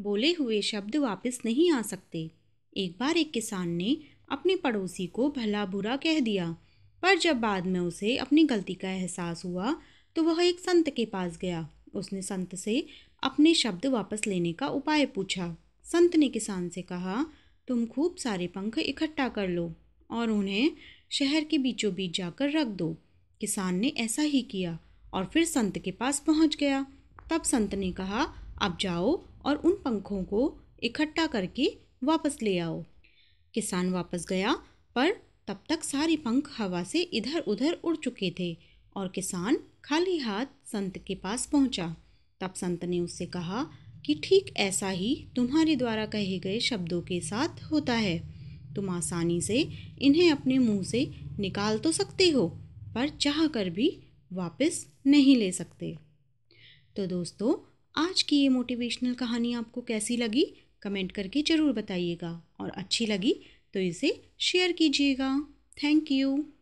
बोले हुए शब्द वापस नहीं आ सकते एक बार एक किसान ने अपने पड़ोसी को भला बुरा कह दिया पर जब बाद में उसे अपनी गलती का एहसास हुआ तो वह एक संत के पास गया उसने संत से अपने शब्द वापस लेने का उपाय पूछा संत ने किसान से कहा तुम खूब सारे पंख इकट्ठा कर लो और उन्हें शहर के बीचों बीच जाकर रख दो किसान ने ऐसा ही किया और फिर संत के पास पहुंच गया तब संत ने कहा अब जाओ और उन पंखों को इकट्ठा करके वापस ले आओ किसान वापस गया पर तब तक सारे पंख हवा से इधर उधर उड़ चुके थे और किसान खाली हाथ संत के पास पहुंचा। तब संत ने उससे कहा कि ठीक ऐसा ही तुम्हारे द्वारा कहे गए शब्दों के साथ होता है तुम आसानी से इन्हें अपने मुंह से निकाल तो सकते हो पर चाह कर भी वापस नहीं ले सकते तो दोस्तों आज की ये मोटिवेशनल कहानी आपको कैसी लगी कमेंट करके ज़रूर बताइएगा और अच्छी लगी तो इसे शेयर कीजिएगा थैंक यू